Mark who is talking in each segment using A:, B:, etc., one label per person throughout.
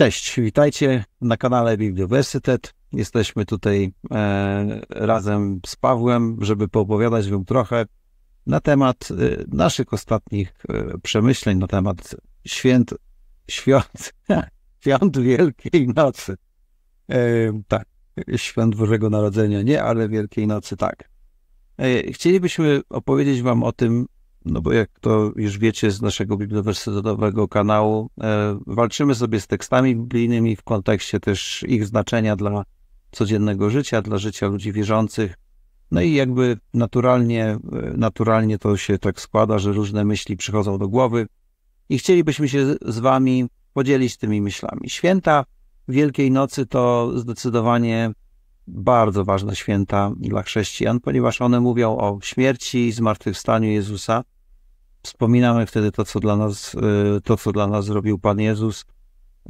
A: Cześć, witajcie na kanale Bibliowersytet. Jesteśmy tutaj e, razem z Pawłem, żeby poopowiadać wam trochę na temat e, naszych ostatnich e, przemyśleń, na temat święt, świąt, świąt Wielkiej Nocy. E, tak, świąt Bożego Narodzenia nie, ale Wielkiej Nocy tak. E, chcielibyśmy opowiedzieć wam o tym, no bo jak to już wiecie z naszego bibliowersytetowego kanału, e, walczymy sobie z tekstami biblijnymi w kontekście też ich znaczenia dla codziennego życia, dla życia ludzi wierzących. No i jakby naturalnie, e, naturalnie to się tak składa, że różne myśli przychodzą do głowy i chcielibyśmy się z wami podzielić tymi myślami. Święta Wielkiej Nocy to zdecydowanie bardzo ważne święta dla chrześcijan, ponieważ one mówią o śmierci i zmartwychwstaniu Jezusa. Wspominamy wtedy to, co dla nas, y, to, co dla nas zrobił Pan Jezus,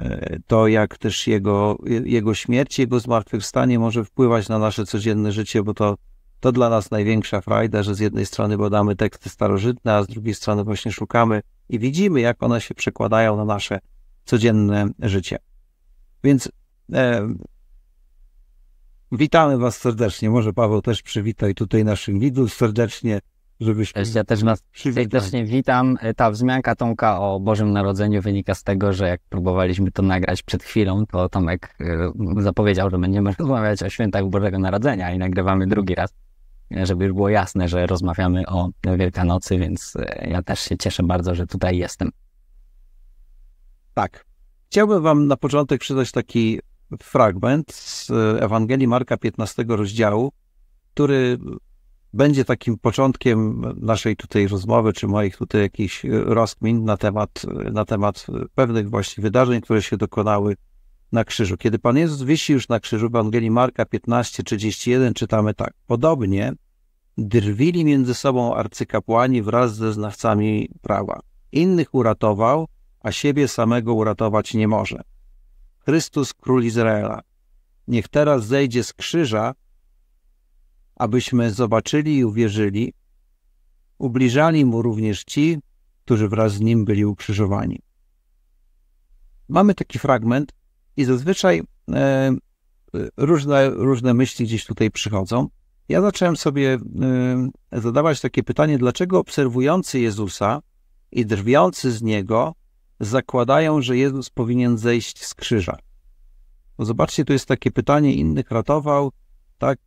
A: y, to jak też Jego, jego śmierć, Jego zmartwychwstanie może wpływać na nasze codzienne życie, bo to, to dla nas największa frajda, że z jednej strony badamy teksty starożytne, a z drugiej strony właśnie szukamy i widzimy, jak one się przekładają na nasze codzienne życie. Więc e, Witamy Was serdecznie. Może Paweł też przywitaj tutaj naszych widzów serdecznie, żebyśmy...
B: Ja też Was serdecznie witam. E, ta wzmianka Tomka o Bożym Narodzeniu wynika z tego, że jak próbowaliśmy to nagrać przed chwilą, to Tomek e, zapowiedział, że będziemy rozmawiać o świętach Bożego Narodzenia i nagrywamy drugi raz, e, żeby już było jasne, że rozmawiamy o Wielkanocy, więc ja też się cieszę bardzo, że tutaj jestem. Tak. Chciałbym
A: Wam na początek przydać taki fragment z e, Ewangelii Marka 15 rozdziału, który będzie takim początkiem naszej tutaj rozmowy, czy moich tutaj jakichś rozkmin na temat, na temat pewnych właśnie wydarzeń, które się dokonały na krzyżu. Kiedy Pan Jezus wisi już na krzyżu w Ewangelii Marka 31, czytamy tak. Podobnie drwili między sobą arcykapłani wraz ze znawcami prawa. Innych uratował, a siebie samego uratować nie może. Chrystus, Król Izraela. Niech teraz zejdzie z krzyża, abyśmy zobaczyli i uwierzyli. Ubliżali mu również ci, którzy wraz z nim byli ukrzyżowani. Mamy taki fragment i zazwyczaj e, różne, różne myśli gdzieś tutaj przychodzą. Ja zacząłem sobie e, zadawać takie pytanie, dlaczego obserwujący Jezusa i drwiący z niego zakładają, że Jezus powinien zejść z krzyża. No zobaczcie, tu jest takie pytanie, innych ratował, tak?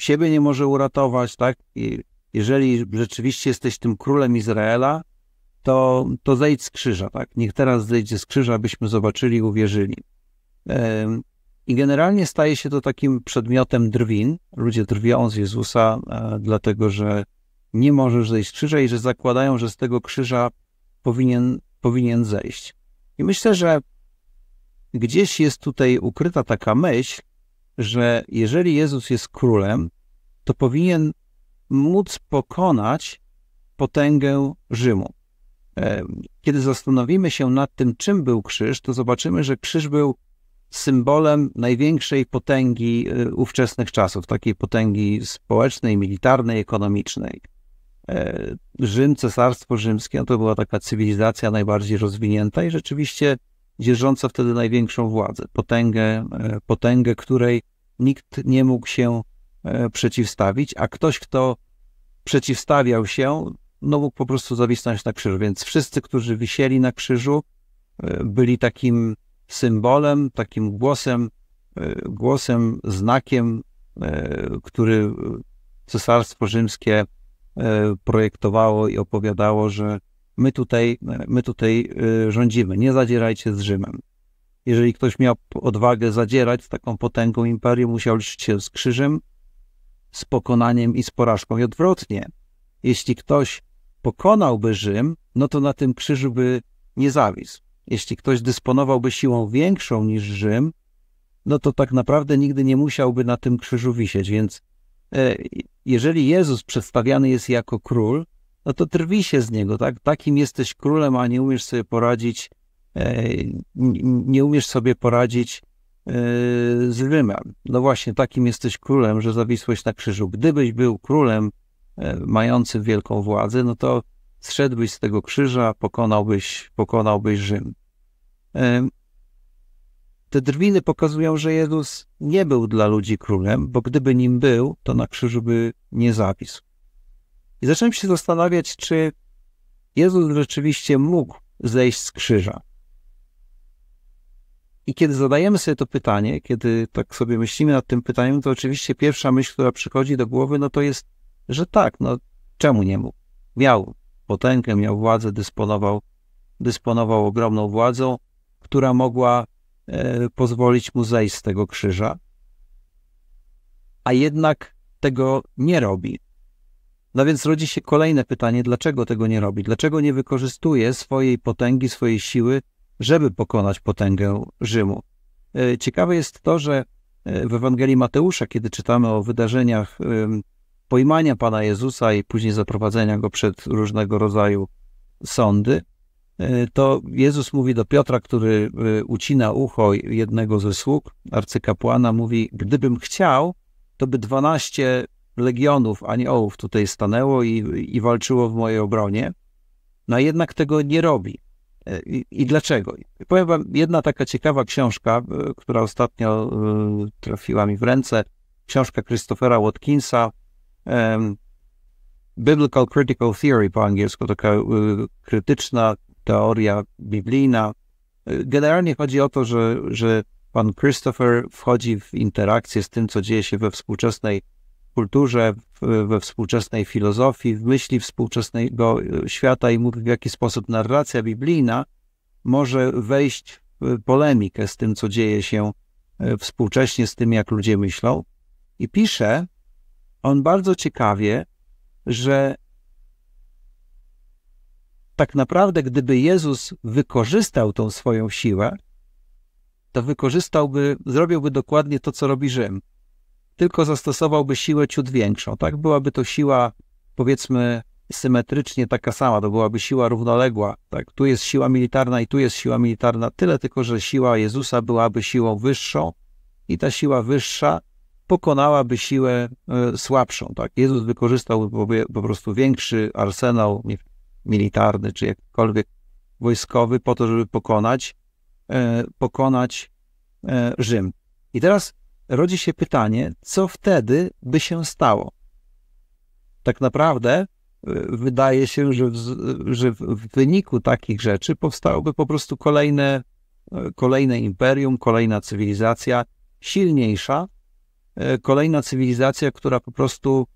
A: Siebie nie może uratować, tak? I jeżeli rzeczywiście jesteś tym królem Izraela, to, to zejdź z krzyża, tak? Niech teraz zejdzie z krzyża, abyśmy zobaczyli, uwierzyli. I generalnie staje się to takim przedmiotem drwin. Ludzie drwią z Jezusa, e, dlatego że nie możesz zejść z krzyża i że zakładają, że z tego krzyża powinien powinien zejść. I myślę, że gdzieś jest tutaj ukryta taka myśl, że jeżeli Jezus jest królem, to powinien móc pokonać potęgę Rzymu. E, kiedy zastanowimy się nad tym, czym był krzyż, to zobaczymy, że krzyż był symbolem największej potęgi e, ówczesnych czasów, takiej potęgi społecznej, militarnej, ekonomicznej. E, Rzym, Cesarstwo Rzymskie, no to była taka cywilizacja najbardziej rozwinięta i rzeczywiście dzierżąca wtedy największą władzę, potęgę, e, potęgę, której nikt nie mógł się e, przeciwstawić, a ktoś, kto przeciwstawiał się, no mógł po prostu zawisnąć na krzyżu. Więc wszyscy, którzy wisieli na krzyżu, byli takim symbolem, takim głosem, głosem, znakiem, który Cesarstwo Rzymskie E, projektowało i opowiadało, że my tutaj, e, my tutaj e, rządzimy, nie zadzierajcie z Rzymem. Jeżeli ktoś miał odwagę zadzierać z taką potęgą imperium, musiał liczyć się z krzyżem, z pokonaniem i z porażką. I odwrotnie, jeśli ktoś pokonałby Rzym, no to na tym krzyżu by nie zawisł. Jeśli ktoś dysponowałby siłą większą niż Rzym, no to tak naprawdę nigdy nie musiałby na tym krzyżu wisieć, więc E, jeżeli Jezus przedstawiany jest jako król, no to drwi się z niego, tak? Takim jesteś królem, a nie umiesz sobie poradzić, e, nie umiesz sobie poradzić e, z Rzymem. No właśnie, takim jesteś królem, że zawisłeś na krzyżu. Gdybyś był królem mającym wielką władzę, no to zszedłbyś z tego krzyża, pokonałbyś, pokonałbyś Rzym. Te drwiny pokazują, że Jezus nie był dla ludzi królem, bo gdyby nim był, to na krzyżu by nie zapisł. I zacząłem się zastanawiać, czy Jezus rzeczywiście mógł zejść z krzyża. I kiedy zadajemy sobie to pytanie, kiedy tak sobie myślimy nad tym pytaniem, to oczywiście pierwsza myśl, która przychodzi do głowy, no to jest, że tak, no czemu nie mógł? Miał potęgę, miał władzę, dysponował, dysponował ogromną władzą, która mogła E, pozwolić mu zejść z tego krzyża, a jednak tego nie robi. No więc rodzi się kolejne pytanie, dlaczego tego nie robi? Dlaczego nie wykorzystuje swojej potęgi, swojej siły, żeby pokonać potęgę Rzymu? E, ciekawe jest to, że e, w Ewangelii Mateusza, kiedy czytamy o wydarzeniach pojmania Pana Jezusa i później zaprowadzenia Go przed różnego rodzaju sądy, E, to Jezus mówi do Piotra, który e, ucina ucho jednego ze sług, arcykapłana, mówi, gdybym chciał, to by 12 legionów aniołów tutaj stanęło i, i walczyło w mojej obronie, no a jednak tego nie robi. E, I, I, dlaczego? Powiem wam, jedna taka ciekawa książka, która ostatnio trafiła mi w ręce, książka Christophera Watkinsa, um, Biblical Critical Theory po angielsku, taka krytyczna teoria biblijna. Generalnie chodzi o to, że, że pan Christopher wchodzi w interakcję z tym, co dzieje się we współczesnej kulturze, we współczesnej filozofii, w myśli współczesnego świata i mówi, w jaki sposób narracja biblijna może wejść w polemikę z tym, co dzieje się e, współcześnie, z tym, jak ludzie myślą. I pisze on bardzo ciekawie, że tak naprawdę, gdyby Jezus wykorzystał tą swoją siłę, to wykorzystałby, zrobiłby dokładnie to, co robi Rzym. Tylko zastosowałby siłę ciut większą, tak? Byłaby to siła, powiedzmy, symetrycznie taka sama, to byłaby siła równoległa, tak? Tu jest siła militarna i tu jest siła militarna, tyle tylko, że siła Jezusa byłaby siłą wyższą i ta siła wyższa pokonałaby siłę e, słabszą, tak? Jezus wykorzystałby po prostu większy arsenał, nie wiem, militarny, czy jakkolwiek wojskowy, po to, żeby pokonać, e, pokonać e, Rzym. I teraz rodzi się pytanie, co wtedy by się stało? Tak naprawdę e, wydaje się, że w, że w wyniku takich rzeczy powstałoby po prostu kolejne, kolejne imperium, kolejna cywilizacja silniejsza, kolejna cywilizacja, która po prostu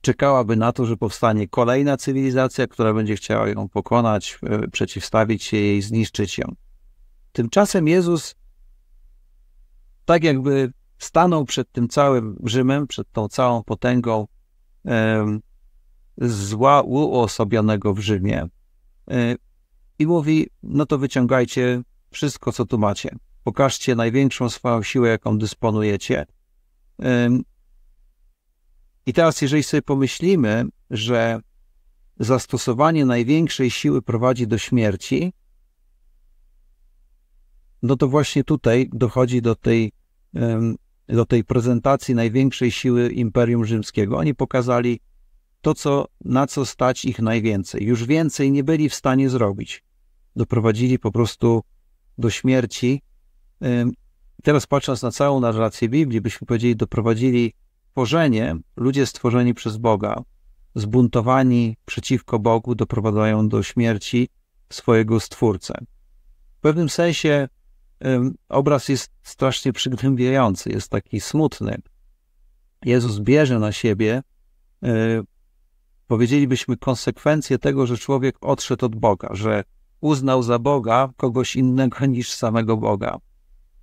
A: czekałaby na to, że powstanie kolejna cywilizacja, która będzie chciała ją pokonać, e, przeciwstawić się jej, zniszczyć ją. Tymczasem Jezus tak jakby stanął przed tym całym Rzymem, przed tą całą potęgą zła uosobionego w Rzymie e, i mówi, no to wyciągajcie wszystko, co tu macie. Pokażcie największą swoją siłę, jaką dysponujecie. I teraz, jeżeli sobie pomyślimy, że zastosowanie największej siły prowadzi do śmierci, no to właśnie tutaj dochodzi do tej, do tej prezentacji największej siły Imperium Rzymskiego. Oni pokazali to, co, na co stać ich najwięcej. Już więcej nie byli w stanie zrobić. Doprowadzili po prostu do śmierci. Teraz patrząc na całą narrację Biblii, byśmy powiedzieli, doprowadzili stworzenie, ludzie stworzeni przez Boga, zbuntowani przeciwko Bogu, doprowadzają do śmierci swojego Stwórcę. W pewnym sensie obraz jest strasznie przygnębiający, jest taki smutny. Jezus bierze na siebie, e, powiedzielibyśmy, konsekwencje tego, że człowiek odszedł od Boga, że uznał za Boga kogoś innego niż samego Boga.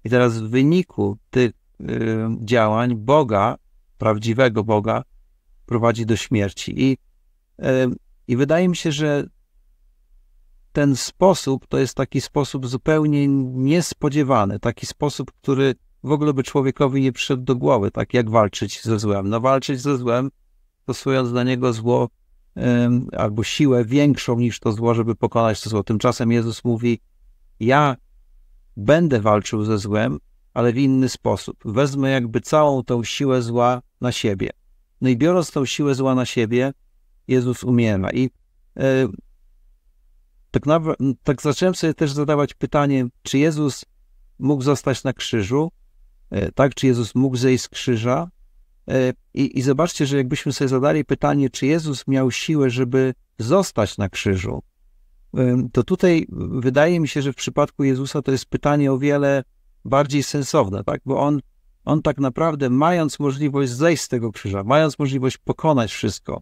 A: I teraz w wyniku tych działań Boga prawdziwego Boga prowadzi do śmierci. I, e, i wydaje mi się, że ten sposób to jest taki sposób zupełnie niespodziewany, taki sposób, który w ogóle by człowiekowi nie przyszedł do głowy, tak jak walczyć ze złem. No walczyć ze złem, stosując na niego zło albo siłę większą niż to zło, żeby pokonać to zło. Tymczasem Jezus mówi, ja będę walczył ze złem, ale w inny sposób. Wezmę jakby całą tą siłę zła na siebie. No i biorąc tą siłę zła na siebie, Jezus umiera. I e, tak, na, tak zacząłem sobie też zadawać pytanie, czy Jezus mógł zostać na krzyżu, e, tak? Czy Jezus mógł zejść z krzyża? E, i, I zobaczcie, że jakbyśmy sobie zadali pytanie, czy Jezus miał siłę, żeby zostać na krzyżu, e, to tutaj wydaje mi się, że w przypadku Jezusa to jest pytanie o wiele bardziej sensowne, tak? Bo on, on tak naprawdę, mając możliwość zejść z tego krzyża, mając możliwość pokonać wszystko,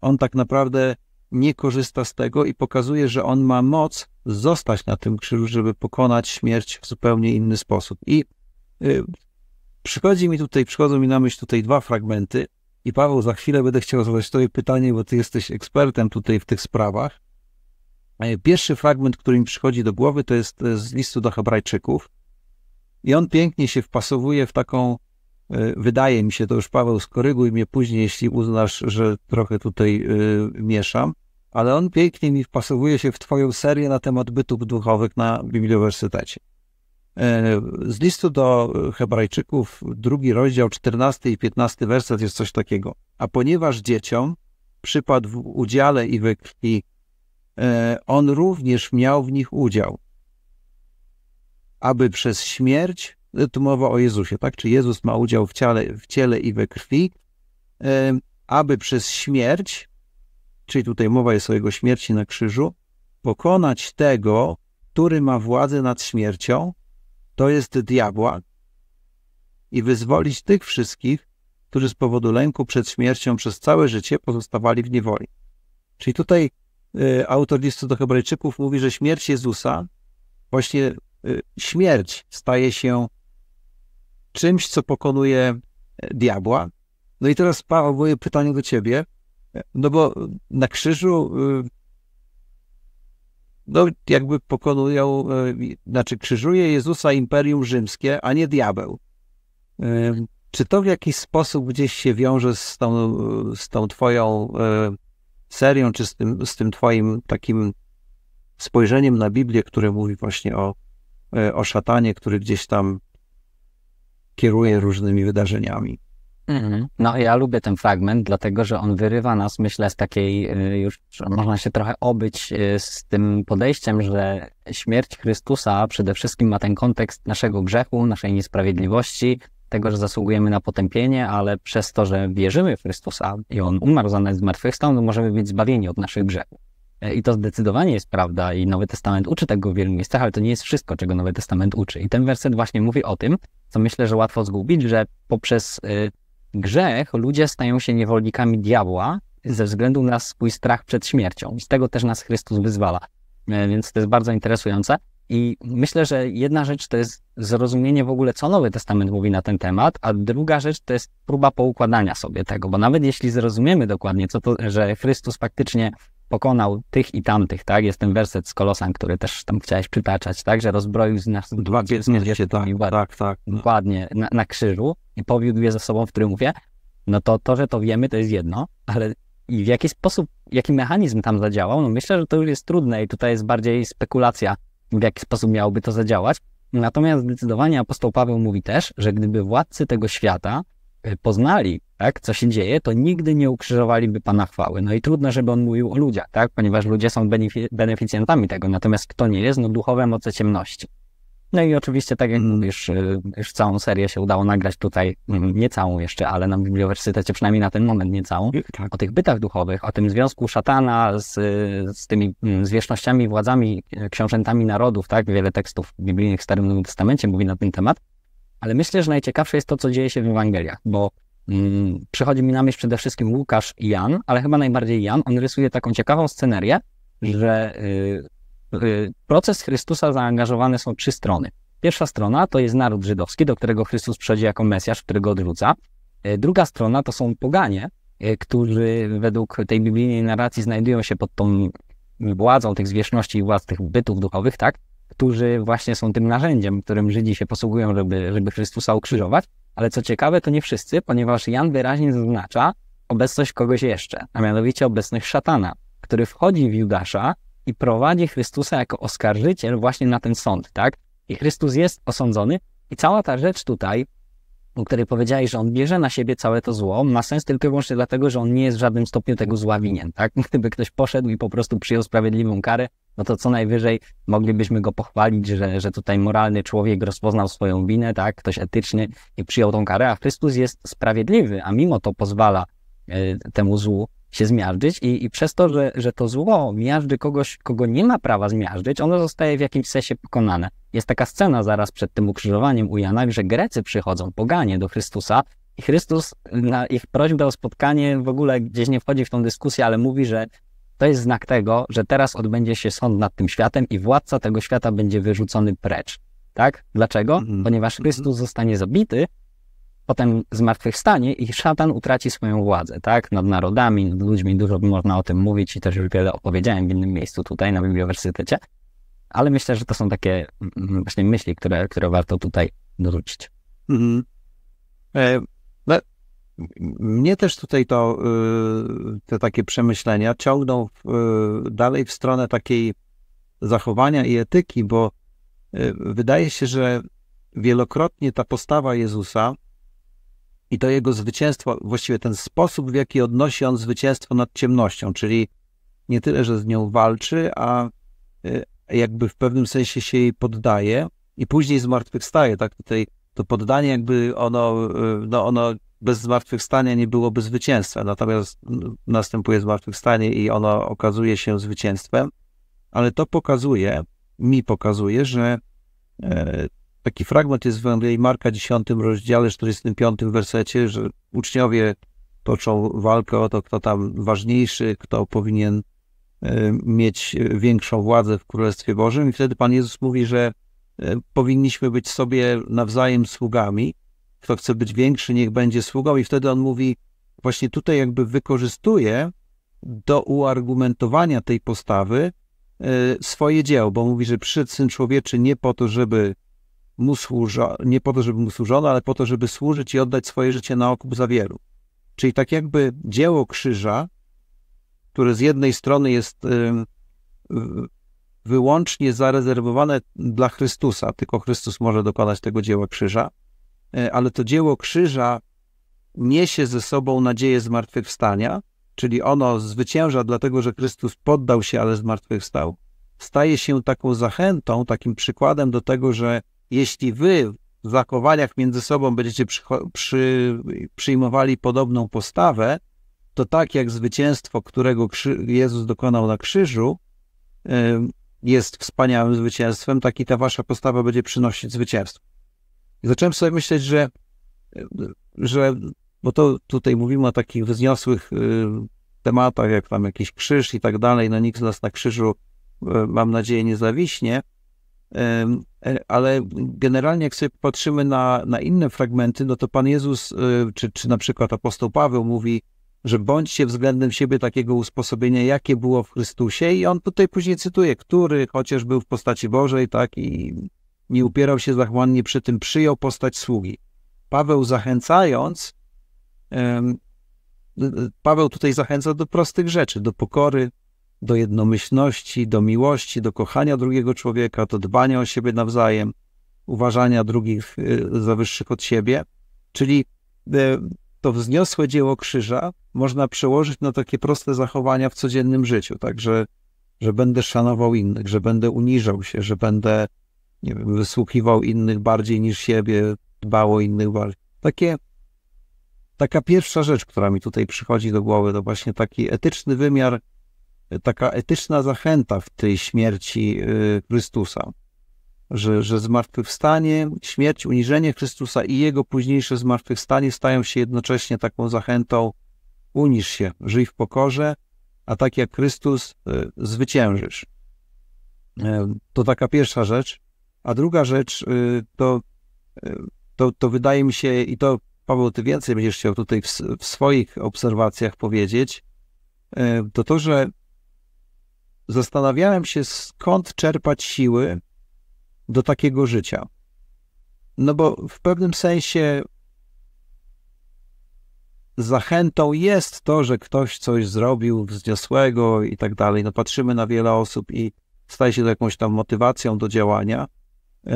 A: on tak naprawdę nie korzysta z tego i pokazuje, że on ma moc zostać na tym krzyżu, żeby pokonać śmierć w zupełnie inny sposób. I y, przychodzi mi tutaj, przychodzą mi na myśl tutaj dwa fragmenty. I Paweł, za chwilę będę chciał zadać Tobie pytanie, bo Ty jesteś ekspertem tutaj w tych sprawach. Y, pierwszy fragment, który mi przychodzi do głowy, to jest y, z listu do Hebrajczyków. I on pięknie się wpasowuje w taką, e, wydaje mi się, to już Paweł skoryguj mnie później, jeśli uznasz, że trochę tutaj e, mieszam, ale on pięknie mi wpasowuje się w twoją serię na temat bytów duchowych na bibliowers.tecie. E, z listu do Hebrajczyków, drugi rozdział, 14 i 15 werset jest coś takiego. A ponieważ dzieciom przypadł w udziale i we krwi, on również miał w nich udział, aby przez śmierć, e, tu mowa o Jezusie, tak? Czy Jezus ma udział w ciele, w ciele i we krwi, aby przez śmierć, czyli tutaj mowa jest o jego śmierci na krzyżu, pokonać tego, który ma władzę nad śmiercią, to jest diabła, i wyzwolić tych wszystkich, którzy z powodu lęku przed śmiercią przez całe życie pozostawali w niewoli. Czyli tutaj y, autor listu do Hebrajczyków mówi, że śmierć Jezusa właśnie Y, śmierć staje się czymś, co pokonuje e, diabła. No i teraz, Paweł, moje pytanie do ciebie, no bo na krzyżu y, no jakby pokonują, y, znaczy krzyżuje Jezusa Imperium Rzymskie, a nie diabeł. Czy to w jakiś sposób gdzieś się wiąże z tą, z tą twoją serią, czy z tym, z tym twoim takim spojrzeniem na Biblię, które mówi właśnie o E, o szatanie, który gdzieś tam kieruje różnymi wydarzeniami.
B: Mhm. No, ja lubię ten fragment, dlatego że on wyrywa nas, myślę, z takiej e, już można się trochę obyć e, z tym podejściem, że śmierć Chrystusa przede wszystkim ma ten kontekst naszego grzechu, naszej niesprawiedliwości, tego, że zasługujemy na potępienie, ale przez to, że wierzymy w Chrystusa i on umarł za nas zmartwychwstał, no możemy być zbawieni od naszych grzechów. E, I to zdecydowanie jest prawda i Nowy Testament uczy tego w wielu miejscach, ale to nie jest wszystko, czego Nowy Testament uczy. I ten werset właśnie mówi o tym, co myślę, że łatwo zgubić, że poprzez y, grzech ludzie stają się niewolnikami diabła ze względu na swój strach przed śmiercią. I z tego też nas Chrystus wyzwala. E, więc to jest bardzo interesujące. I myślę, że jedna rzecz to jest zrozumienie w ogóle, co Nowy Testament mówi na ten temat, a druga rzecz to jest próba poukładania sobie tego, bo nawet jeśli zrozumiemy dokładnie, co to, że Chrystus faktycznie pokonał tych i tamtych, tak? Jest ten werset z Kolosan, który też tam chciałeś przytaczać, tak? Że rozbroił z nas dwa się tak, tak, tak, tak. Dokładnie, na, na, krzyżu i powiódł je ze sobą w mówię. No to to, że to wiemy, to jest jedno, ale i w jaki sposób, jaki mechanizm tam zadziałał, no myślę, że to już jest trudne i tutaj jest bardziej spekulacja, w jaki sposób miałoby to zadziałać. Natomiast zdecydowanie apostoł Paweł mówi też, że gdyby władcy tego świata Y, poznali, tak, co się dzieje, to nigdy nie ukrzyżowaliby Pana chwały. No i trudno, żeby on mówił o ludziach, tak, ponieważ ludzie są beneficjentami tego, natomiast kto nie jest, no duchowe moce ciemności. No i oczywiście, tak jak mm. mówisz, y, już całą serię się udało nagrać tutaj, mm, nie całą jeszcze, ale na bibliowersytecie przynajmniej na ten moment nie całą, tak. o tych bytach duchowych, o tym związku szatana z, z tymi mm, zwierzchnościami, władzami, y, książętami narodów, tak? Wiele tekstów biblijnych w Starym Testamencie mówi na ten temat. Ale myślę, że najciekawsze jest to, co dzieje się w Ewangeliach, bo mm, przychodzi mi na myśl przede wszystkim Łukasz i Jan, ale chyba najbardziej Jan. On rysuje taką ciekawą scenerię, że y, y, proces Chrystusa zaangażowane są trzy strony. Pierwsza strona to jest naród żydowski, do którego Chrystus przychodzi jako Mesjasz, którego odrzuca. Y, druga strona to są poganie, y, którzy według tej biblijnej narracji znajdują się pod tą władzą tych zwierzchności i władz tych bytów duchowych, tak? którzy właśnie są tym narzędziem, którym Żydzi się posługują, żeby, żeby Chrystusa ukrzyżować. Ale co ciekawe, to nie wszyscy, ponieważ Jan wyraźnie zaznacza obecność kogoś jeszcze, a mianowicie obecność szatana, który wchodzi w Judasza i prowadzi Chrystusa jako oskarżyciel właśnie na ten sąd, tak? I Chrystus jest osądzony i cała ta rzecz tutaj, o której powiedziałeś, że on bierze na siebie całe to zło, ma sens tylko i wyłącznie dlatego, że on nie jest w żadnym stopniu tego zła winien, tak? Gdyby ktoś poszedł i po prostu przyjął sprawiedliwą karę, no to co najwyżej moglibyśmy go pochwalić, że, że tutaj moralny człowiek rozpoznał swoją winę, tak, ktoś etyczny i przyjął tą karę, a Chrystus jest sprawiedliwy, a mimo to pozwala y, temu złu się zmiażdżyć i, i przez to, że, że to zło miażdży kogoś, kogo nie ma prawa zmiażdżyć, ono zostaje w jakimś sensie pokonane. Jest taka scena zaraz przed tym ukrzyżowaniem u Jana, że Grecy przychodzą, poganie do Chrystusa i Chrystus na ich prośbę o spotkanie w ogóle gdzieś nie wchodzi w tą dyskusję, ale mówi, że to jest znak tego, że teraz odbędzie się sąd nad tym światem i władca tego świata będzie wyrzucony precz. Tak? Dlaczego? Mhm. Ponieważ mhm. Chrystus zostanie zabity, potem zmartwychwstanie i szatan utraci swoją władzę, tak? Nad narodami, nad ludźmi, dużo można o tym mówić i też już wiele opowiedziałem w innym miejscu tutaj na uniwersytecie, ale myślę, że to są takie mm, mm, właśnie myśli, które, które warto tutaj dorzucić.
A: Mhm. E, mnie też tutaj to, y, te takie przemyślenia ciągną w, y, dalej w stronę takiej zachowania i etyki, bo y, wydaje się, że wielokrotnie ta postawa Jezusa i to jego zwycięstwo, właściwie ten sposób, w jaki odnosi on zwycięstwo nad ciemnością, czyli nie tyle, że z nią walczy, a jakby w pewnym sensie się jej poddaje i później zmartwychwstaje, tak? Tutaj to poddanie jakby ono, no ono bez zmartwychwstania nie byłoby zwycięstwa. Natomiast następuje zmartwychwstanie i ono okazuje się zwycięstwem, ale to pokazuje, mi pokazuje, że e, taki fragment jest w Ewangelii Marka 10 rozdziale 45 wersecie, że uczniowie toczą walkę o to, kto tam ważniejszy, kto powinien e, mieć większą władzę w Królestwie Bożym. I wtedy Pan Jezus mówi, że e, powinniśmy być sobie nawzajem sługami, kto chce być większy, niech będzie sługą. I wtedy on mówi, właśnie tutaj jakby wykorzystuje do uargumentowania tej postawy e, swoje dzieło, bo mówi, że przyszedł Syn Człowieczy nie po to, żeby mu służo, nie po to, żeby mu służono, ale po to, żeby służyć i oddać swoje życie na okup za wielu. Czyli tak jakby dzieło krzyża, które z jednej strony jest e, wyłącznie zarezerwowane dla Chrystusa, tylko Chrystus może dokonać tego dzieła krzyża, E, ale to dzieło krzyża niesie ze sobą nadzieję zmartwychwstania, czyli ono zwycięża, dlatego że Chrystus poddał się, ale zmartwychwstał. Staje się taką zachętą, takim przykładem do tego, że jeśli wy w zachowaniach między sobą będziecie przy, przy, przyjmowali podobną postawę, to tak jak zwycięstwo, którego Jezus dokonał na krzyżu, jest wspaniałym zwycięstwem, tak i ta wasza postawa będzie przynosić zwycięstwo. I zacząłem sobie myśleć, że, że bo to tutaj mówimy o takich wzniosłych y, tematach, jak tam jakiś krzyż i tak dalej, no nikt z nas na krzyżu, y, mam nadzieję, nie zawiśnie, e, ale generalnie jak sobie patrzymy na, na inne fragmenty, no to Pan Jezus, y, czy, czy na przykład apostoł Paweł mówi, że bądźcie względem siebie takiego usposobienia, jakie było w Chrystusie i on tutaj później cytuje, który chociaż był w postaci Bożej, tak, i nie upierał się zachłannie przy tym, przyjął postać sługi. Paweł zachęcając, y, y, Paweł tutaj zachęca do prostych rzeczy, do pokory, do jednomyślności, do miłości, do kochania drugiego człowieka, do dbania o siebie nawzajem, uważania drugich y, za wyższych od siebie. Czyli to wzniosłe dzieło krzyża można przełożyć na takie proste zachowania w codziennym życiu, tak, że, że będę szanował innych, że będę uniżał się, że będę nie wiem, wysłuchiwał innych bardziej niż siebie, dbał o innych bardziej. Takie, taka pierwsza rzecz, która mi tutaj przychodzi do głowy, to właśnie taki etyczny wymiar, taka etyczna zachęta w tej śmierci y, Chrystusa. Że, że zmartwychwstanie, śmierć, uniżenie Chrystusa i jego późniejsze zmartwychwstanie stają się jednocześnie taką zachętą: uniż się, żyj w pokorze, a tak jak Chrystus, y, zwyciężysz. Y, to taka pierwsza rzecz. A druga rzecz y, to, y, to, to wydaje mi się, i to Paweł, ty więcej będziesz chciał tutaj w, w swoich obserwacjach powiedzieć, y, to to, że zastanawiałem się, skąd czerpać siły do takiego życia. No bo w pewnym sensie zachętą jest to, że ktoś coś zrobił wzniosłego i tak dalej. No patrzymy na wiele osób i staje się to jakąś tam motywacją do działania, Y,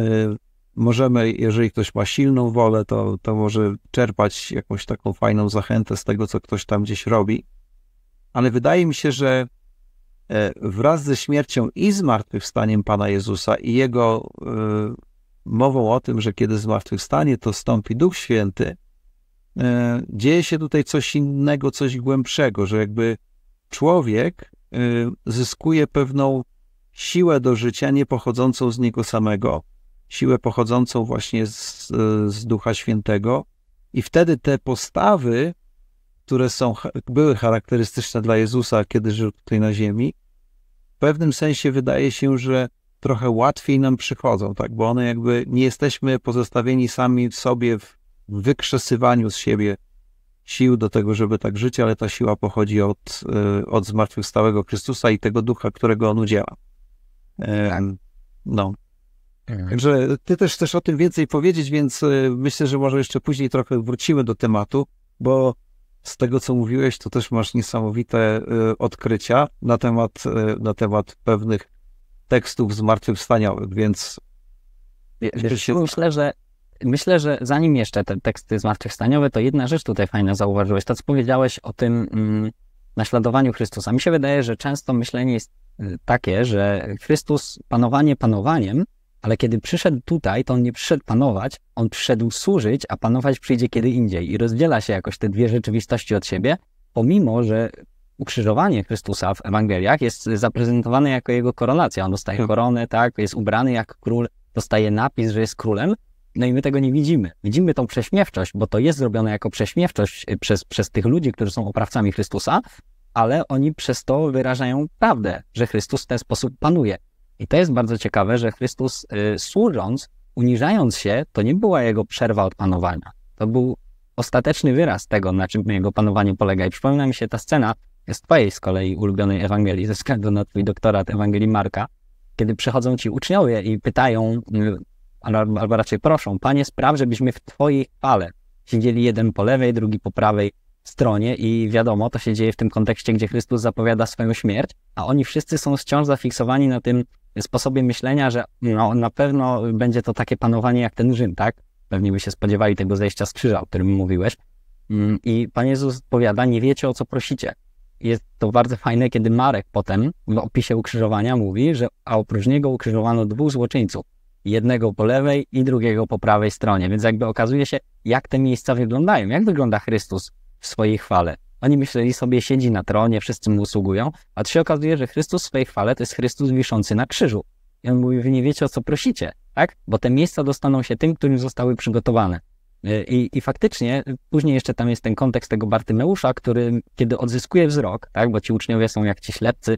A: możemy, jeżeli ktoś ma silną wolę, to, to może czerpać jakąś taką fajną zachętę z tego, co ktoś tam gdzieś robi. Ale wydaje mi się, że e, wraz ze śmiercią i zmartwychwstaniem Pana Jezusa i Jego e, mową o tym, że kiedy zmartwychwstanie, to stąpi Duch Święty, e, dzieje się tutaj coś innego, coś głębszego, że jakby człowiek zyskuje pewną siłę do życia nie pochodzącą z niego samego, siłę pochodzącą właśnie z, z Ducha Świętego. I wtedy te postawy, które są, były charakterystyczne dla Jezusa, kiedy żył tutaj na ziemi, w pewnym sensie wydaje się, że trochę łatwiej nam przychodzą, tak? bo one jakby nie jesteśmy pozostawieni sami w sobie w wykrzesywaniu z siebie sił do tego, żeby tak żyć, ale ta siła pochodzi od, e, od zmartwychwstałego Chrystusa i tego ducha, którego on udziela. E, tak. No. Mhm. Także ty też chcesz o tym więcej powiedzieć, więc e, myślę, że może jeszcze później trochę wrócimy do tematu, bo z tego, co mówiłeś, to też masz niesamowite e, odkrycia na temat, e, na temat
B: pewnych tekstów zmartwychwstaniałych, więc... Wiesz, się... No- myślę, że myślę, że zanim jeszcze te teksty zmartwychwstaniowe, to jedna rzecz tutaj fajna zauważyłeś. To, co powiedziałeś o tym mm, naśladowaniu Chrystusa. Mi się wydaje, że często myślenie jest y, takie, że Chrystus panowanie panowaniem, ale kiedy przyszedł tutaj, to on nie przyszedł panować, on przyszedł służyć, a panować przyjdzie kiedy indziej. I rozdziela się jakoś te dwie rzeczywistości od siebie, pomimo że ukrzyżowanie Chrystusa w Ewangeliach jest zaprezentowane jako jego koronacja. On dostaje hmm. koronę, tak, jest ubrany jak król, dostaje napis, że jest królem, no i my tego nie widzimy. Widzimy tą prześmiewczość, bo to jest zrobione jako prześmiewczość e, przez, przez tych ludzi, którzy są oprawcami Chrystusa, ale oni przez to wyrażają prawdę, że Chrystus w ten sposób panuje. I to jest bardzo ciekawe, że Chrystus y, służąc, uniżając się, to nie była jego przerwa od panowania. To był ostateczny wyraz tego, na czym jego panowanie polega. I przypomina mi się ta scena z twojej z kolei ulubionej Ewangelii, ze względu na twój doktorat Ewangelii Marka, kiedy przychodzą ci uczniowie i pytają, y, albo raczej proszą, Panie, spraw, żebyśmy w Twojej chwale siedzieli jeden po lewej, drugi po prawej stronie i wiadomo, to się dzieje w tym kontekście, gdzie Chrystus zapowiada swoją śmierć, a oni wszyscy są wciąż zafiksowani na tym sposobie myślenia, że no, na pewno będzie to takie panowanie jak ten Rzym, tak? Pewnie by się spodziewali tego zejścia z krzyża, o którym mówiłeś. Mm, I Pan Jezus powiada, nie wiecie o co prosicie. Jest to bardzo fajne, kiedy Marek potem w opisie ukrzyżowania mówi, że a oprócz niego ukrzyżowano dwóch złoczyńców. Jednego po lewej i drugiego po prawej stronie. Więc jakby okazuje się, jak te miejsca wyglądają, jak wygląda Chrystus w swojej chwale. Oni myśleli sobie, siedzi na tronie, wszyscy mu usługują, a tu się okazuje, że Chrystus w swej chwale to jest Chrystus wiszący na krzyżu. I on mówi, wy nie wiecie o co prosicie, tak? Bo te miejsca dostaną się tym, którym zostały przygotowane. Y, I, I, faktycznie później jeszcze tam jest ten kontekst tego Bartymeusza, który kiedy odzyskuje wzrok, tak, bo ci uczniowie są jak ci ślepcy,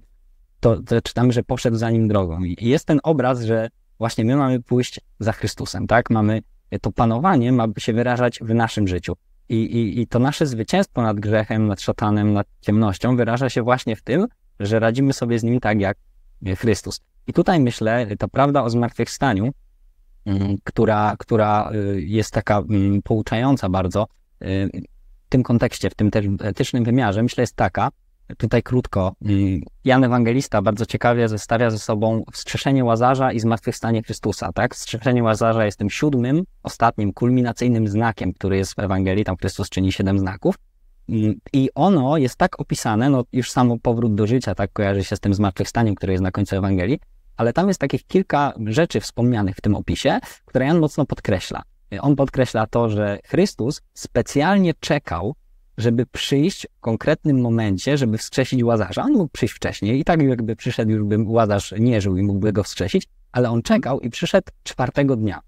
B: to, to czytamy, że poszedł za nim drogą. I jest ten obraz, że właśnie my mamy pójść za Chrystusem, tak? Mamy to panowanie ma się wyrażać w naszym życiu. I, i, I to nasze zwycięstwo nad grzechem, nad szatanem, nad ciemnością wyraża się właśnie w tym, że radzimy sobie z nim tak jak Chrystus. I tutaj myślę, ta prawda o zmartwychwstaniu, mm, która, która y, jest taka mm, pouczająca bardzo y, w tym kontekście, w tym etycznym wymiarze, myślę, jest taka, tutaj krótko. Jan Ewangelista bardzo ciekawie zestawia ze sobą wstrzeszenie Łazarza i zmartwychwstanie Chrystusa. Tak? Wstrzeszenie Łazarza jest tym siódmym, ostatnim, kulminacyjnym znakiem, który jest w Ewangelii. Tam Chrystus czyni siedem znaków. I ono jest tak opisane, no już samo powrót do życia tak kojarzy się z tym zmartwychwstaniem, które jest na końcu Ewangelii, ale tam jest takich kilka rzeczy wspomnianych w tym opisie, które Jan mocno podkreśla. On podkreśla to, że Chrystus specjalnie czekał żeby przyjść w konkretnym momencie, żeby wskrzesić Łazarza. On mógł przyjść wcześniej i tak jakby przyszedł, już by Łazarz nie żył i mógłby go wskrzesić, ale on czekał i przyszedł czwartego dnia,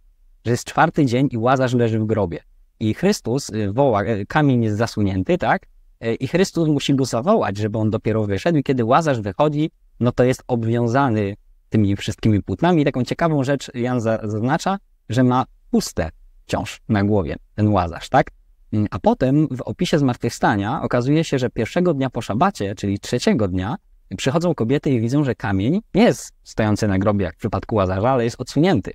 B: że jest czwarty dzień i Łazarz leży w grobie. I Chrystus y, woła, y, kamień jest zasunięty, tak? Y, I Chrystus musi go zawołać, żeby on dopiero wyszedł. I kiedy Łazarz wychodzi, no to jest obwiązany tymi wszystkimi płótnami. I taką ciekawą rzecz Jan zaznacza, że ma puste wciąż na głowie ten Łazarz, tak? Mm, a potem w opisie zmartwychwstania okazuje się, że pierwszego dnia po szabacie, czyli trzeciego dnia, przychodzą kobiety i widzą, że kamień nie jest stojący na grobie, jak w przypadku Łazarza, ale jest odsunięty.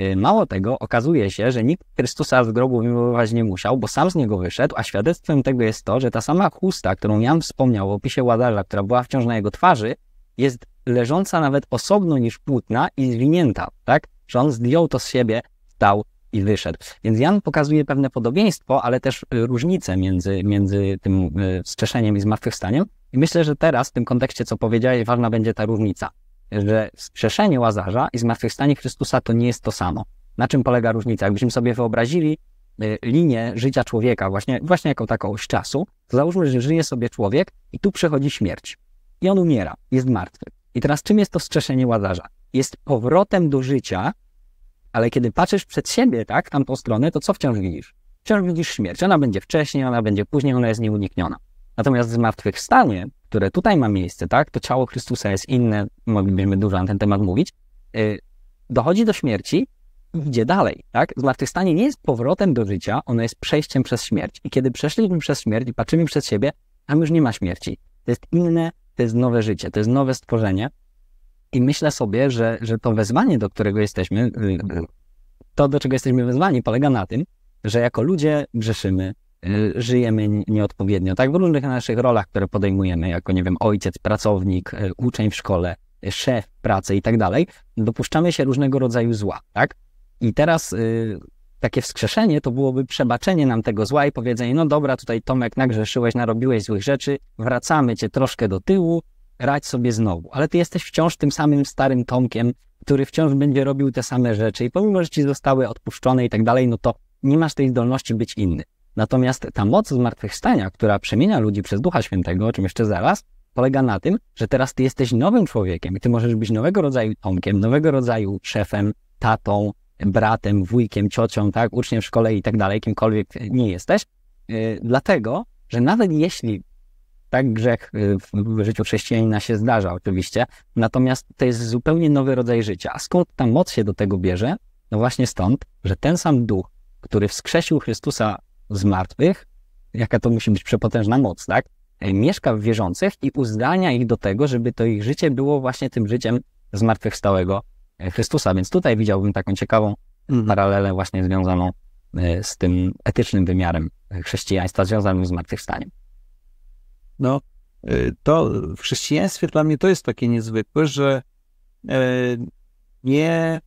B: Y, mało tego, okazuje się, że nikt Chrystusa z grobu wyjmować nie musiał, bo sam z niego wyszedł, a świadectwem tego jest to, że ta sama chusta, którą Jan wspomniał w opisie Łazarza, która była wciąż na jego twarzy, jest leżąca nawet osobno niż płótna i zwinięta, tak? Że on zdjął to z siebie, stał i wyszedł. Więc Jan pokazuje pewne podobieństwo, ale też e, różnicę między, między tym e, wskrzeszeniem i zmartwychwstaniem. I myślę, że teraz w tym kontekście, co powiedziałeś, ważna będzie ta różnica, że wstrzeszenie Łazarza i zmartwychwstanie Chrystusa to nie jest to samo. Na czym polega różnica? Jakbyśmy sobie wyobrazili e, linię życia człowieka, właśnie, właśnie jako taką oś czasu, to załóżmy, że żyje sobie człowiek i tu przychodzi śmierć. I on umiera, jest martwy. I teraz czym jest to wstrzeszenie Łazarza? Jest powrotem do życia, ale kiedy patrzysz przed siebie, tak, tamtą stronę, to co wciąż widzisz? Wciąż widzisz śmierć. Ona będzie wcześniej, ona będzie później, ona jest nieunikniona. Natomiast zmartwychwstanie, które tutaj ma miejsce, tak, to ciało Chrystusa jest inne, moglibyśmy dużo na ten temat mówić, y, dochodzi do śmierci i idzie dalej, tak? Zmartwychwstanie nie jest powrotem do życia, ono jest przejściem przez śmierć. I kiedy przeszliśmy przez śmierć i patrzymy przed siebie, tam już nie ma śmierci. To jest inne, to jest nowe życie, to jest nowe stworzenie, i myślę sobie, że, że to wezwanie, do którego jesteśmy, y, to do czego jesteśmy wezwani, polega na tym, że jako ludzie grzeszymy, y, żyjemy nieodpowiednio, tak? W różnych naszych rolach, które podejmujemy, jako, nie wiem, ojciec, pracownik, y, uczeń w szkole, szef pracy i tak dalej, dopuszczamy się różnego rodzaju zła, tak? I teraz takie wskrzeszenie to byłoby przebaczenie nam tego zła i powiedzenie, no dobra, tutaj Tomek, nagrzeszyłeś, narobiłeś złych rzeczy, wracamy cię troszkę do tyłu, radź sobie znowu. Ale ty jesteś wciąż tym samym starym Tomkiem, który wciąż będzie robił te same rzeczy i pomimo, że ci zostały odpuszczone i tak dalej, no to nie masz tej zdolności być inny. Natomiast ta moc zmartwychwstania, która przemienia ludzi przez Ducha Świętego, o czym jeszcze zaraz, polega na tym, że teraz ty jesteś nowym człowiekiem i ty możesz być nowego rodzaju Tomkiem, nowego rodzaju szefem, tatą, bratem, wujkiem, ciocią, tak, uczniem w szkole i tak dalej, kimkolwiek nie jesteś. Yy, dlatego, że nawet jeśli tak grzech y, w życiu chrześcijanina się zdarza oczywiście, natomiast to jest zupełnie nowy rodzaj życia. A skąd ta moc się do tego bierze? No właśnie stąd, że ten sam duch, który wskrzesił Chrystusa z martwych, jaka to musi być przepotężna moc, tak? Y, mieszka w wierzących i uzdania ich do tego, żeby to ich życie było właśnie tym życiem zmartwychwstałego y, Chrystusa. Więc tutaj widziałbym taką ciekawą mhm. paralelę właśnie związaną z tym etycznym wymiarem chrześcijaństwa związanym z zmartwychwstaniem.
A: No, y, to w chrześcijaństwie dla mnie to jest takie niezwykłe, że e, nie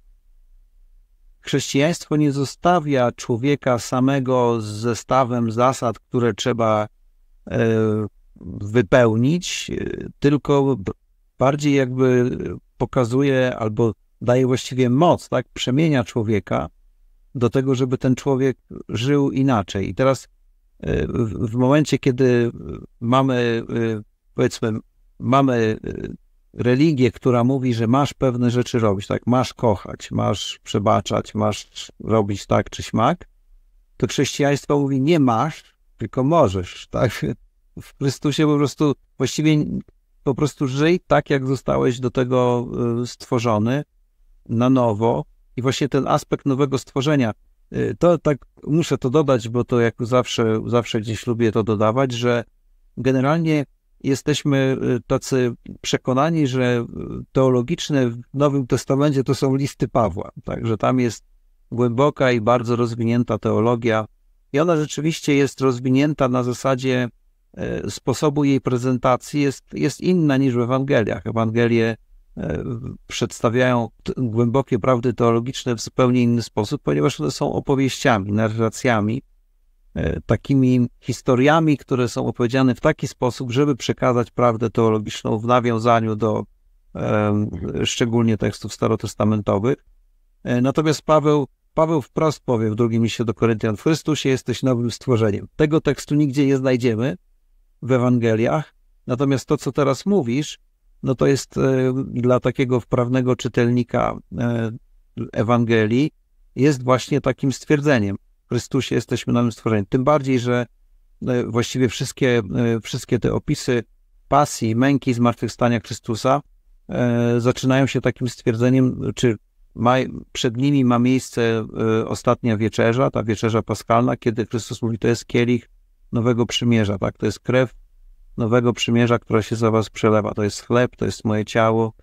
A: chrześcijaństwo nie zostawia człowieka samego z zestawem zasad, które trzeba e, wypełnić, e, tylko bardziej jakby pokazuje albo daje właściwie moc, tak, przemienia człowieka do tego, żeby ten człowiek żył inaczej. I teraz w momencie, kiedy mamy, y, powiedzmy, mamy y, religię, która mówi, że masz pewne rzeczy robić, tak, masz kochać, masz przebaczać, masz robić tak czy śmak, to chrześcijaństwo mówi nie masz, tylko możesz, tak. W Chrystusie po prostu właściwie po prostu żyj tak, jak zostałeś do tego y, stworzony na nowo. I właśnie ten aspekt nowego stworzenia, Y, to tak muszę to dodać, bo to jak zawsze, zawsze gdzieś lubię to dodawać, że generalnie jesteśmy y, tacy przekonani, że y, teologiczne w Nowym Testamencie to są listy Pawła. Także tam jest głęboka i bardzo rozwinięta teologia. I ona rzeczywiście jest rozwinięta na zasadzie sposobu jej prezentacji, jest, jest inna niż w Ewangeliach. Ewangelie E, przedstawiają głębokie prawdy teologiczne w zupełnie inny sposób, ponieważ one są opowieściami, narracjami, e, takimi historiami, które są opowiedziane w taki sposób, żeby przekazać prawdę teologiczną w nawiązaniu do szczególnie tekstów starotestamentowych. E, natomiast Paweł, Paweł wprost powie w drugim liście do Koryntian, w Chrystusie jesteś nowym stworzeniem. Tego tekstu nigdzie nie znajdziemy w Ewangeliach, natomiast to, co teraz mówisz, no to jest e, dla takiego wprawnego czytelnika e, Ewangelii, jest właśnie takim stwierdzeniem. W Chrystusie jesteśmy nowym stworzeniem. Tym bardziej, że e, właściwie wszystkie, wszystkie te opisy pasji, męki, zmartwychwstania Chrystusa zaczynają się takim stwierdzeniem, czy ma, przed nimi ma miejsce ostatnia wieczerza, ta wieczerza paskalna, kiedy Chrystus mówi, to jest kielich nowego przymierza, tak? To jest krew nowego przymierza, które się za was przelewa. To jest chleb, to jest moje ciało.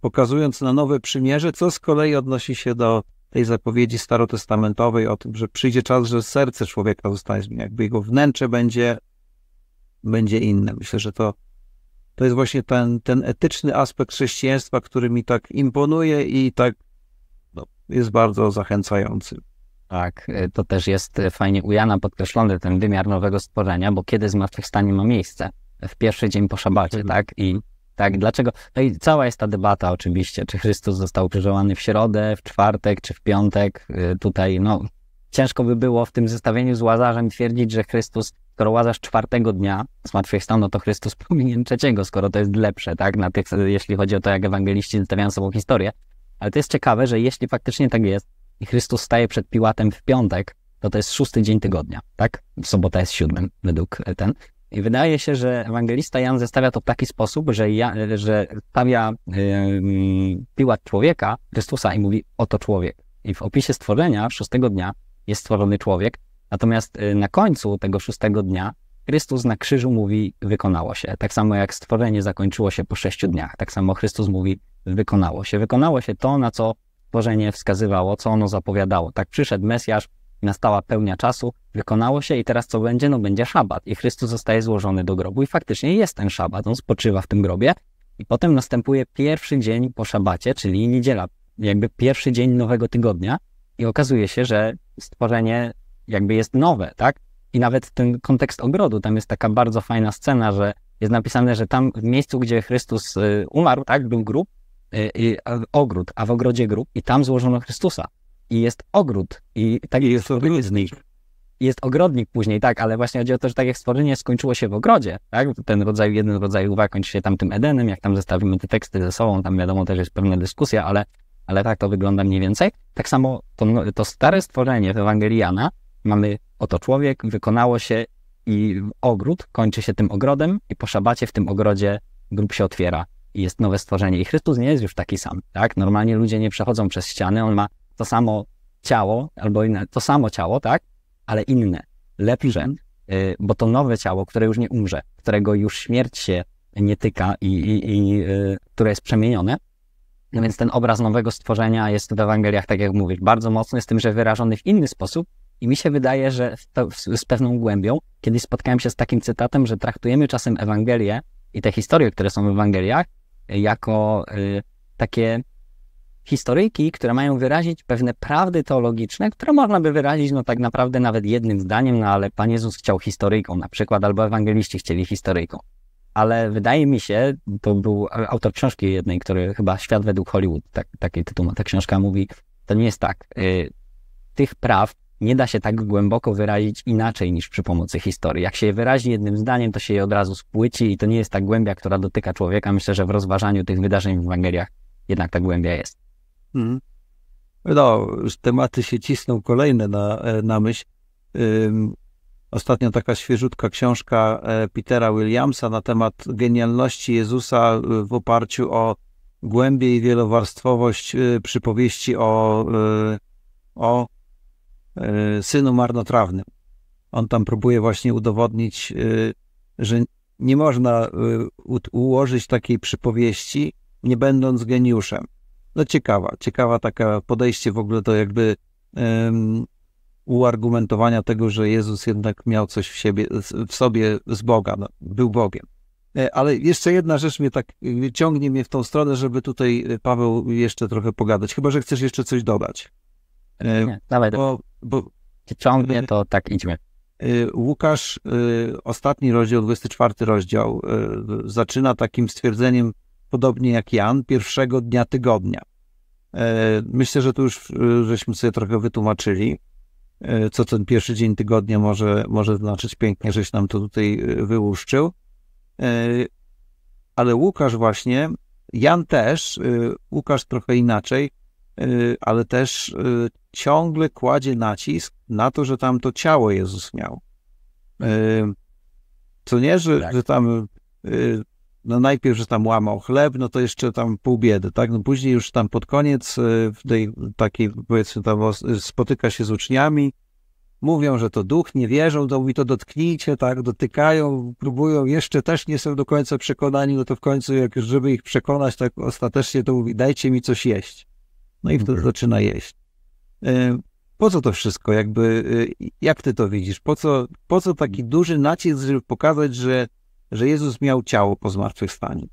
A: Pokazując na nowe przymierze, co z kolei odnosi się do tej zapowiedzi starotestamentowej o tym, że przyjdzie czas, że serce człowieka zostanie zmienione, jakby jego wnętrze będzie, będzie inne. Myślę, że to, to jest właśnie ten, ten etyczny aspekt chrześcijaństwa, który
B: mi tak imponuje i tak no, jest bardzo zachęcający. Tak, e, to też jest fajnie u Jana podkreślony ten wymiar nowego stworzenia, bo kiedy zmartwychwstanie ma miejsce? w pierwszy dzień po szabacie, mhm. tak? I tak, dlaczego? No i cała jest ta debata oczywiście, czy Chrystus został krzyżowany w środę, w czwartek, czy w piątek. Y, tutaj, no, ciężko by było w tym zestawieniu z Łazarzem twierdzić, że Chrystus, skoro Łazarz czwartego dnia zmartwychwstał, no to Chrystus powinien trzeciego, skoro to jest lepsze, tak? Na tych, jeśli chodzi o to, jak ewangeliści zestawiają sobą historię. Ale to jest ciekawe, że jeśli faktycznie tak jest i Chrystus staje przed Piłatem w piątek, to to jest szósty dzień tygodnia, tak? Sobota jest siódmym według e, ten. I wydaje się, że ewangelista Jan zestawia to w taki sposób, że, ja, że stawia yy, Piłat człowieka, Chrystusa i mówi oto człowiek. I w opisie stworzenia szóstego dnia jest stworzony człowiek, natomiast y, na końcu tego szóstego dnia Chrystus na krzyżu mówi wykonało się. Tak samo jak stworzenie zakończyło się po sześciu dniach, tak samo Chrystus mówi wykonało się. Wykonało się to, na co stworzenie wskazywało, co ono zapowiadało. Tak przyszedł Mesjasz, Nastała pełnia czasu, wykonało się i teraz co będzie? No będzie szabat. I Chrystus zostaje złożony do grobu i faktycznie jest ten szabat, on spoczywa w tym grobie. I potem następuje pierwszy dzień po szabacie, czyli niedziela, jakby pierwszy dzień nowego tygodnia i okazuje się, że stworzenie jakby jest nowe, tak? I nawet ten kontekst ogrodu, tam jest taka bardzo fajna scena, że jest napisane, że tam w miejscu, gdzie Chrystus y, umarł, tak, był grób, y, ogród, a w ogrodzie grób i tam złożono Chrystusa i jest ogród. I tak I z nich Jest ogrodnik później, tak, ale właśnie chodzi o to, że tak jak stworzenie skończyło się w ogrodzie, tak? Ten rodzaj, jeden rodzaj uwag kończy się tamtym Edenem, jak tam zestawimy te teksty ze sobą, tam wiadomo też jest pewna dyskusja, ale, ale tak to wygląda mniej więcej. Tak samo to, to stare stworzenie Ewangeliana, mamy oto człowiek, wykonało się i ogród kończy się tym ogrodem i po szabacie w tym ogrodzie grób się otwiera i jest nowe stworzenie. I Chrystus nie jest już taki sam, tak? Normalnie ludzie nie przechodzą przez ściany, on ma to samo ciało, albo inne, to samo ciało, tak, ale inne, lepsze, y, bo to nowe ciało, które już nie umrze, którego już śmierć się nie tyka i, i, i y, które jest przemienione. No więc ten obraz nowego stworzenia jest w Ewangeliach, tak jak mówisz, bardzo mocny, z tym, że wyrażony w inny sposób. I mi się wydaje, że to, z pewną głębią, kiedy spotkałem się z takim cytatem, że traktujemy czasem Ewangelię i te historie, które są w Ewangeliach, y, jako takie historyjki, które mają wyrazić pewne prawdy teologiczne, które można by wyrazić no tak naprawdę nawet jednym zdaniem, no ale Pan Jezus chciał historyjką na przykład, albo ewangeliści chcieli historyjką. Ale wydaje mi się, to był autor książki jednej, który chyba Świat według Hollywood, tak, taki tytuł ma ta książka, mówi, to nie jest tak. Y, tych praw nie da się tak głęboko wyrazić inaczej niż przy pomocy historii. Jak się je wyrazi jednym zdaniem, to się je od razu spłyci i to nie jest ta głębia, która dotyka człowieka. Myślę, że w rozważaniu tych wydarzeń w Ewangeliach jednak ta głębia jest.
A: Mhm. No, tematy się cisną kolejne na, e, na myśl. ostatnio taka świeżutka książka e, Petera Williamsa na temat genialności Jezusa y, w oparciu o głębię i wielowarstwowość y, przypowieści o, y, o synu marnotrawnym. On tam próbuje właśnie udowodnić, że nie można ułożyć takiej przypowieści, nie będąc geniuszem no ciekawa, ciekawa taka podejście w ogóle do jakby um, uargumentowania tego, że Jezus jednak miał coś w, siebie, w sobie z Boga, no, był Bogiem. E, ale jeszcze jedna rzecz mnie tak ciągnie mnie w tą stronę, żeby tutaj e, Paweł jeszcze trochę pogadać. Chyba, że chcesz jeszcze coś dodać. E, Nie, dawaj. Bo, bo,
B: ciągnie, to tak idźmy.
A: Łukasz, ostatni rozdział, 24 rozdział, zaczyna takim stwierdzeniem, podobnie jak Jan, pierwszego dnia tygodnia. E, myślę, że tu już e, żeśmy sobie trochę wytłumaczyli, e, co ten pierwszy dzień tygodnia może, może znaczyć. Pięknie, żeś nam to tutaj wyłuszczył. Ale Łukasz właśnie, Jan też, Łukasz trochę inaczej, ale też ciągle kładzie nacisk na to, że tam to ciało Jezus miał. Co nie, że, tak. że tam no najpierw, że tam łamał chleb, no to jeszcze tam pół biedy, tak? No później już tam pod koniec y, w tej takiej, powiedzmy tam y, spotyka się z uczniami, mówią, że to duch, nie wierzą, to mówi, to dotknijcie, tak? Dotykają, próbują, jeszcze też nie są do końca przekonani, no to w końcu, jak żeby ich przekonać, tak ostatecznie to mówi, dajcie mi coś jeść. No i wtedy zaczyna jeść. Y, po co to wszystko? Jakby, jak ty to widzisz? Po co, po co taki duży nacisk, żeby pokazać, że
B: że Jezus miał ciało po zmartwychwstaniu.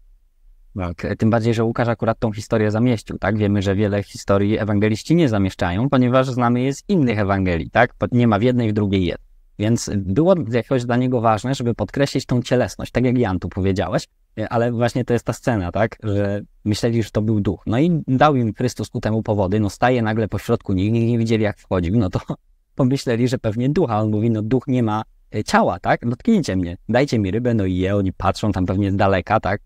B: Tak. Tym bardziej, że Łukasz akurat tą historię zamieścił, tak? Wiemy, że wiele historii ewangeliści nie zamieszczają, ponieważ znamy je z innych Ewangelii, tak? Nie ma w jednej, w drugiej jednej. Więc było jakoś dla niego ważne, żeby podkreślić tą cielesność, tak jak Jan tu powiedziałeś, ale właśnie to jest ta scena, tak? Że myśleli, że to był duch. No i dał im Chrystus ku temu powody, no staje nagle pośrodku nich, nikt nie widzieli jak wchodził, no to pomyśleli, że pewnie ducha. On mówi, no duch nie ma E, ciała, tak? Dotknijcie mnie, dajcie mi rybę, no i je, oni patrzą tam pewnie z daleka, tak?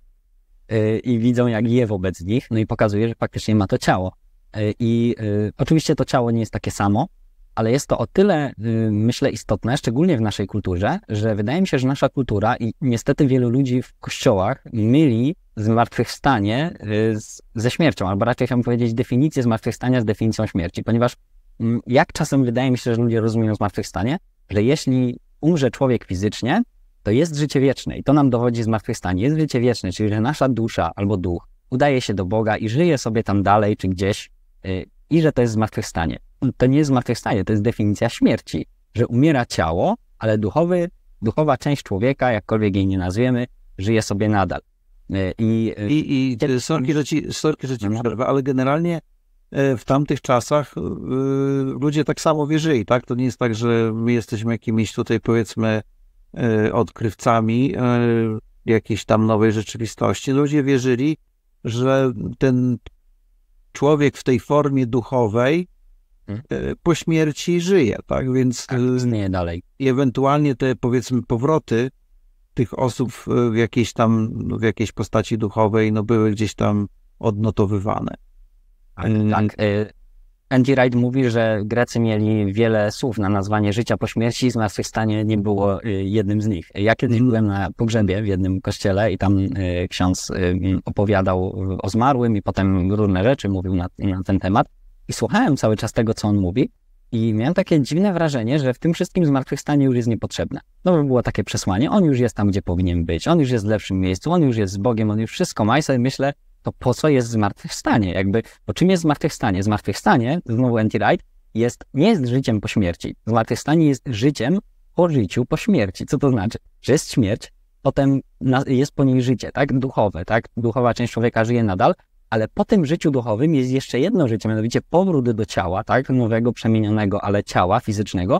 B: E, I widzą, jak je wobec nich, no i pokazuje, że faktycznie ma to ciało. E, I oczywiście to ciało nie jest takie samo, ale jest to o tyle, y, myślę, istotne, szczególnie w naszej kulturze, że wydaje mi się, że nasza kultura i niestety wielu ludzi w kościołach myli zmartwychwstanie y, z, ze śmiercią, albo raczej chciałbym powiedzieć definicję zmartwychwstania z definicją śmierci, ponieważ mm, jak czasem wydaje mi się, że ludzie rozumieją zmartwychwstanie, że jeśli umrze człowiek fizycznie, to jest życie wieczne i to nam dowodzi zmartwychwstanie. Jest życie wieczne, czyli że nasza dusza albo duch udaje się do Boga i żyje sobie tam dalej czy gdzieś yy, i że to jest zmartwychwstanie. To nie jest zmartwychwstanie, to jest definicja śmierci, że umiera ciało, ale duchowy, duchowa część człowieka, jakkolwiek jej nie nazwiemy, żyje sobie nadal. Y, y, I,
A: i, i, i sorki,
B: że ci, sorki, że ci no,
A: ale generalnie E, w tamtych czasach e, ludzie tak samo wierzyli, tak? To nie jest tak, że my jesteśmy jakimiś tutaj powiedzmy e, odkrywcami jakiejś tam nowej rzeczywistości. Ludzie wierzyli, że ten człowiek w tej formie duchowej hmm? po śmierci żyje, tak? Więc tak, istnieje dalej. Ewentualnie te powiedzmy powroty tych osób w jakiejś tam, w jakiejś postaci duchowej, no były gdzieś tam odnotowywane.
B: Tak, mm, tak. Y, Andy Wright mówi, że Grecy mieli wiele słów na nazwanie życia po śmierci, zmartwychwstanie nie było y, jednym z nich. Ja kiedyś byłem na pogrzebie w jednym kościele i tam y, ksiądz opowiadał o zmarłym i potem różne rzeczy mówił na, na ten temat. I słuchałem cały czas tego, co on mówi i miałem takie dziwne wrażenie, że w tym wszystkim zmartwychwstanie już jest niepotrzebne. No by było takie przesłanie, on już jest tam, gdzie powinien być, on już jest w lepszym miejscu, on już jest z Bogiem, on już wszystko ma i sobie myślę, to po co jest zmartwychwstanie? Jakby, bo czym jest zmartwychwstanie? Zmartwychwstanie, znowu Anti right jest, nie jest życiem po śmierci. Zmartwychwstanie jest życiem po życiu po śmierci. Co to znaczy? Że jest śmierć, potem jest po niej życie, tak? Duchowe, tak? Duchowa część człowieka żyje nadal, ale po tym życiu duchowym jest jeszcze jedno życie, mianowicie powrót do ciała, tak? Nowego, przemienionego, ale ciała fizycznego.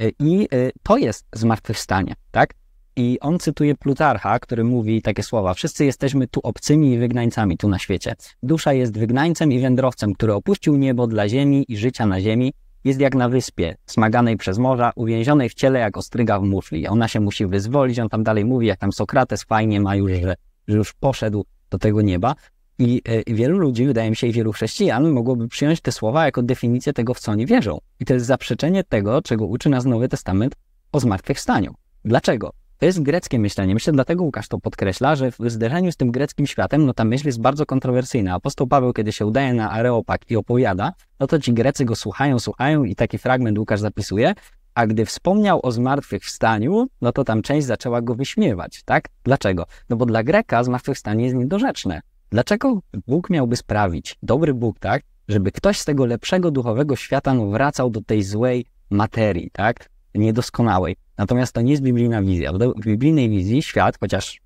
B: E, I e, to jest zmartwychwstanie, tak? I on cytuje Plutarcha, który mówi takie słowa: Wszyscy jesteśmy tu obcymi i wygnańcami tu na świecie. Dusza jest wygnańcem i wędrowcem, który opuścił niebo dla ziemi i życia na ziemi. Jest jak na wyspie, smaganej przez morza, uwięzionej w ciele jak ostryga w muszli. Ona się musi wyzwolić, on tam dalej mówi, jak tam Sokrates fajnie ma już, że, że już poszedł do tego nieba. I y, wielu ludzi, wydaje mi się, i wielu chrześcijan mogłoby przyjąć te słowa jako definicję tego, w co oni wierzą. I to jest zaprzeczenie tego, czego uczy nas Nowy Testament o zmartwychwstaniu. Dlaczego? To jest greckie myślenie. Myślę, dlatego Łukasz to podkreśla, że w zderzeniu z tym greckim światem, no ta myśl jest bardzo kontrowersyjna. Apostoł Paweł, kiedy się udaje na Areopag i opowiada, no to ci Grecy go słuchają, słuchają i taki fragment Łukasz zapisuje, a gdy wspomniał o zmartwychwstaniu, no to tam część zaczęła go wyśmiewać, tak? Dlaczego? No bo dla Greka zmartwychwstanie jest niedorzeczne. Dlaczego Bóg miałby sprawić, dobry Bóg, tak, żeby ktoś z tego lepszego duchowego świata no, wracał do tej złej materii, tak? niedoskonałej. Natomiast to nie jest biblijna wizja. W biblijnej wizji świat, chociaż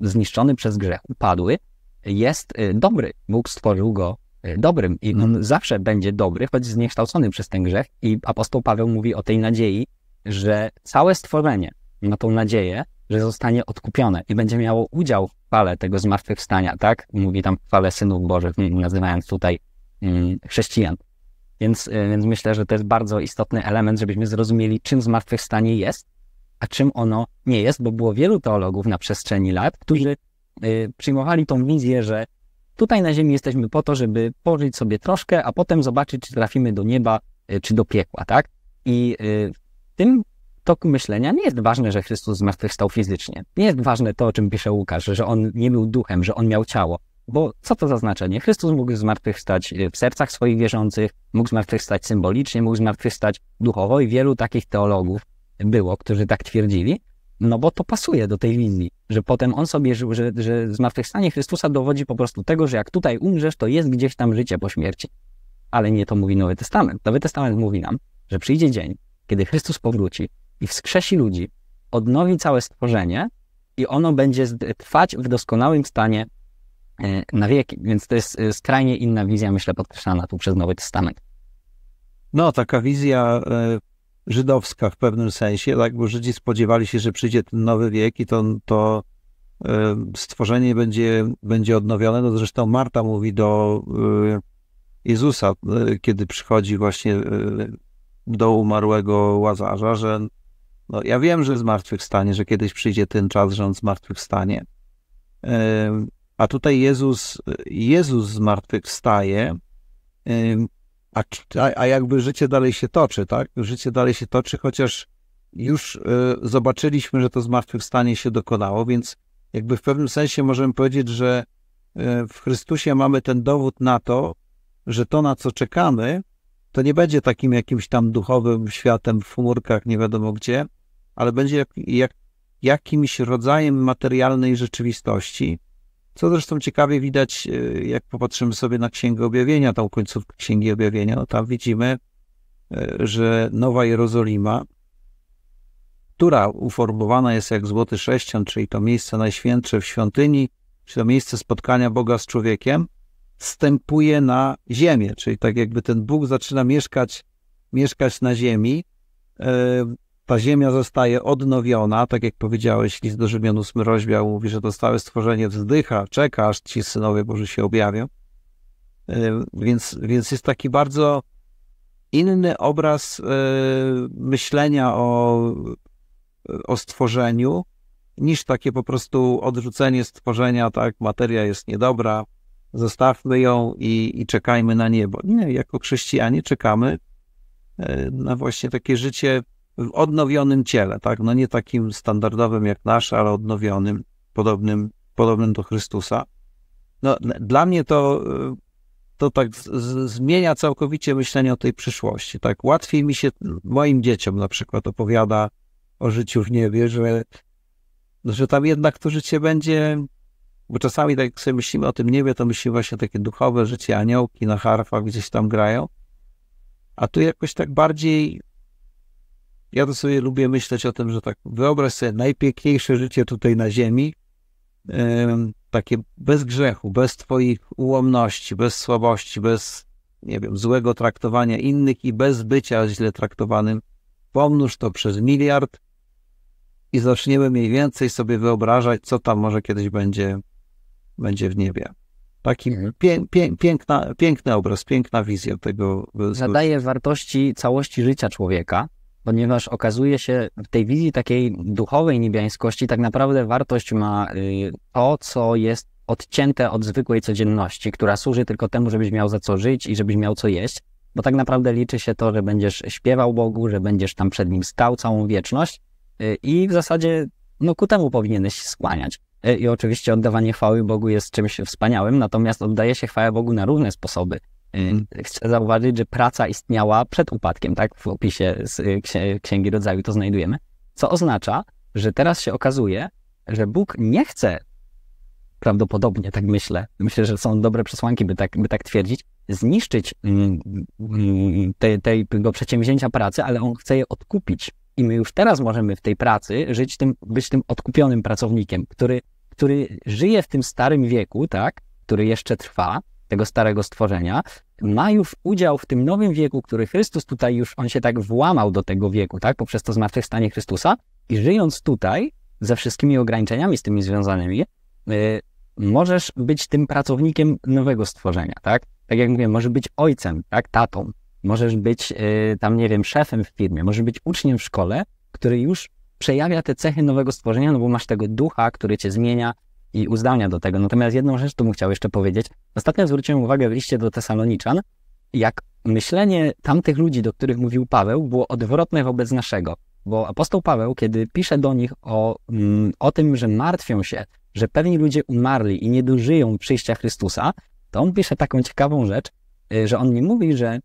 B: zniszczony przez grzech, upadły, jest y, dobry. Bóg stworzył go y, dobrym i on mhm. zawsze będzie dobry, choć zniekształcony przez ten grzech. I apostoł Paweł mówi o tej nadziei, że całe stworzenie ma tą nadzieję, że zostanie odkupione i będzie miało udział w chwale tego zmartwychwstania, tak? Mówi tam w synów bożych, nazywając tutaj mm, chrześcijan. Więc, y, więc myślę, że to jest bardzo istotny element, żebyśmy zrozumieli, czym zmartwychwstanie jest, a czym ono nie jest, bo było wielu teologów na przestrzeni lat, którzy y, przyjmowali tą wizję, że tutaj na Ziemi jesteśmy po to, żeby pożyć sobie troszkę, a potem zobaczyć, czy trafimy do nieba, y, czy do piekła, tak? I w tym toku myślenia nie jest ważne, że Chrystus zmartwychwstał fizycznie. Nie jest ważne to, o czym pisze Łukasz, że on nie był duchem, że on miał ciało. Bo co to za znaczenie? Chrystus mógł zmartwychwstać e, w sercach swoich wierzących, mógł zmartwychwstać symbolicznie, mógł zmartwychwstać duchowo i wielu takich teologów było, którzy tak twierdzili, no bo to pasuje do tej wizji, że potem on sobie żył, że, że zmartwychwstanie Chrystusa dowodzi po prostu tego, że jak tutaj umrzesz, to jest gdzieś tam życie po śmierci. Ale nie to mówi Nowy Testament. Nowy Testament mówi nam, że przyjdzie dzień, kiedy Chrystus powróci i wskrzesi ludzi, odnowi całe stworzenie i ono będzie trwać w doskonałym stanie Y, na wieki. Więc to jest y, skrajnie inna wizja, myślę, podkreślana tu przez Nowy Testament.
A: No, taka wizja y, żydowska w pewnym sensie, tak, bo Żydzi spodziewali się, że przyjdzie ten nowy wiek i to, to stworzenie będzie, będzie odnowione. No, zresztą Marta mówi do Jezusa, kiedy przychodzi właśnie do umarłego Łazarza, że no, ja wiem, że zmartwychwstanie, że kiedyś przyjdzie ten czas, że on zmartwychwstanie. A tutaj Jezus, Jezus zmartwychwstaje, a, a jakby życie dalej się toczy, tak? Życie dalej się toczy, chociaż już y, zobaczyliśmy, że to zmartwychwstanie się dokonało, więc jakby w pewnym sensie możemy powiedzieć, że y, w Chrystusie mamy ten dowód na to, że to, na co czekamy, to nie będzie takim jakimś tam duchowym światem w chmurkach, nie wiadomo gdzie, ale będzie jak, jak, jakimś rodzajem materialnej rzeczywistości, co zresztą ciekawie widać, e, jak popatrzymy sobie na Księgę Objawienia, tą końcówkę Księgi Objawienia, no tam widzimy, e, że Nowa Jerozolima, która uformowana jest jak Złoty Sześcian, czyli to miejsce najświętsze w świątyni, czy to miejsce spotkania Boga z człowiekiem, wstępuje na ziemię, czyli tak jakby ten Bóg zaczyna mieszkać, mieszkać na ziemi. E, ta ziemia zostaje odnowiona, tak jak powiedziałeś, list do Rzymian 8 rozdział mówi, że to stałe stworzenie wzdycha, czeka, aż ci synowie Boży się objawią. E, więc, więc jest taki bardzo inny obraz e, myślenia o, o stworzeniu, niż takie po prostu odrzucenie stworzenia, tak, materia jest niedobra, zostawmy ją i, i czekajmy na niebo. Nie, jako chrześcijanie czekamy e, na właśnie takie życie w odnowionym ciele, tak? No nie takim standardowym jak nasz, ale odnowionym, podobnym, podobnym do Chrystusa. No, dla mnie to, y, to tak z, z, zmienia całkowicie myślenie o tej przyszłości, tak? Łatwiej mi się moim dzieciom na przykład opowiada o życiu w niebie, że, że tam jednak to życie będzie bo czasami tak jak sobie myślimy o tym niebie, to myślimy właśnie takie duchowe życie, aniołki na harfach gdzieś tam grają, a tu jakoś tak bardziej ja to sobie lubię myśleć o tym, że tak wyobraź sobie najpiękniejsze życie tutaj na ziemi, takie bez grzechu, bez twoich ułomności, bez słabości, bez, nie wiem, złego traktowania innych i bez bycia źle traktowanym. Pomnóż to przez miliard i zaczniemy mniej więcej sobie wyobrażać, co tam może kiedyś będzie, będzie w niebie. Taki pie, mhm. pie, piękna,
B: piękny obraz, piękna wizja tego. Zadaje wartości całości życia człowieka ponieważ okazuje się w tej wizji takiej duchowej niebiańskości tak naprawdę wartość ma y, to, co jest odcięte od zwykłej codzienności, która służy tylko temu, żebyś miał za co żyć i żebyś miał co jeść, bo tak naprawdę liczy się to, że będziesz śpiewał Bogu, że będziesz tam przed Nim stał całą wieczność y, i w zasadzie no, ku temu powinieneś się skłaniać. Y, I oczywiście oddawanie chwały Bogu jest czymś wspaniałym, natomiast oddaje się chwałę Bogu na różne sposoby. Y, mhm. Chcę zauważyć, że praca istniała przed upadkiem, tak? W opisie z y, Księgi Rodzaju to znajdujemy. Co oznacza, że teraz się okazuje, że Bóg nie chce, prawdopodobnie tak myślę, myślę, że są dobre przesłanki, by tak, by tak twierdzić, zniszczyć y, te, tego przedsięwzięcia pracy, ale On chce je odkupić. I my już teraz możemy w tej pracy żyć tym, być tym odkupionym pracownikiem, który, który żyje w tym starym wieku, tak? Który jeszcze trwa, tego starego stworzenia, ma już udział w tym nowym wieku, który Chrystus tutaj już, on się tak włamał do tego wieku, tak, poprzez to zmartwychwstanie Chrystusa i żyjąc tutaj, ze wszystkimi ograniczeniami z tymi związanymi, y, możesz być tym pracownikiem nowego stworzenia, tak? Tak jak mówię, możesz być ojcem, tak, tatą, możesz być y, tam, nie wiem, szefem w firmie, możesz być uczniem w szkole, który już przejawia te cechy nowego stworzenia, no bo masz tego ducha, który cię zmienia, i uzdalnia do tego. Natomiast jedną rzecz tu bym chciał jeszcze powiedzieć. Ostatnio zwróciłem uwagę w liście do Tesaloniczan, jak myślenie tamtych ludzi, do których mówił Paweł, było odwrotne wobec naszego. Bo apostoł Paweł, kiedy pisze do nich o, mm, o tym, że martwią się, że pewni ludzie umarli i nie dożyją przyjścia Chrystusa, to on pisze taką ciekawą rzecz, y, że on nie mówi, że